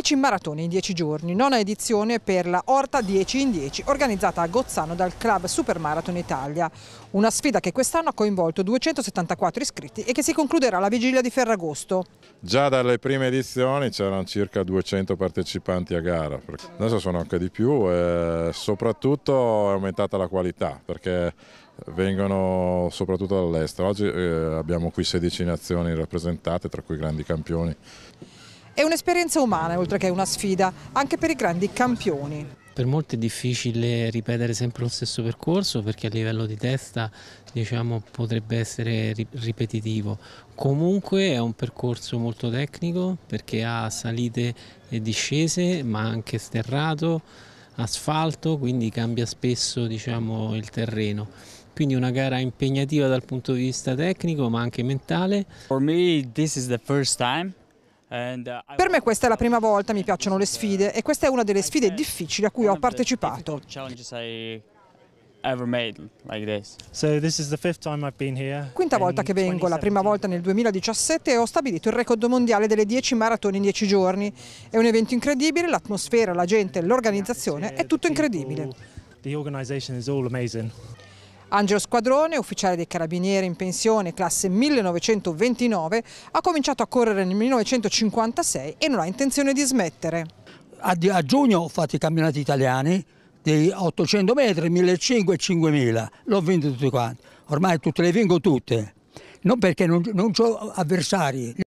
10 maratoni in 10 giorni, nona edizione per la Horta 10 in 10 organizzata a Gozzano dal Club Supermarathon Italia. Una sfida che quest'anno ha coinvolto 274 iscritti e che si concluderà alla vigilia di Ferragosto. Già dalle prime edizioni c'erano circa 200 partecipanti a gara, adesso sono anche di più e soprattutto è aumentata la qualità perché vengono soprattutto dall'estero. Oggi eh, abbiamo qui 16 nazioni rappresentate, tra cui grandi campioni. È un'esperienza umana oltre che una sfida, anche per i grandi campioni. Per molti è difficile ripetere sempre lo stesso percorso perché a livello di testa diciamo, potrebbe essere ripetitivo. Comunque è un percorso molto tecnico perché ha salite e discese ma anche sterrato, asfalto, quindi cambia spesso diciamo, il terreno. Quindi una gara impegnativa dal punto di vista tecnico ma anche mentale. Per me questa è la prima volta. Uh, per me questa è la prima volta, mi piacciono le sfide e questa è una delle sfide difficili a cui ho partecipato. Quinta volta che vengo, la prima volta nel 2017 e ho stabilito il record mondiale delle 10 maratoni in 10 giorni. È un evento incredibile, l'atmosfera, la gente, l'organizzazione, è tutto incredibile. Angelo Squadrone, ufficiale dei Carabinieri in pensione, classe 1929, ha cominciato a correre nel 1956 e non ha intenzione di smettere. A, a giugno ho fatto i campionati italiani di 800 metri, 1500 e 5000, l'ho vinto tutti quanti, ormai tutte le vinco tutte, non perché non, non ho avversari.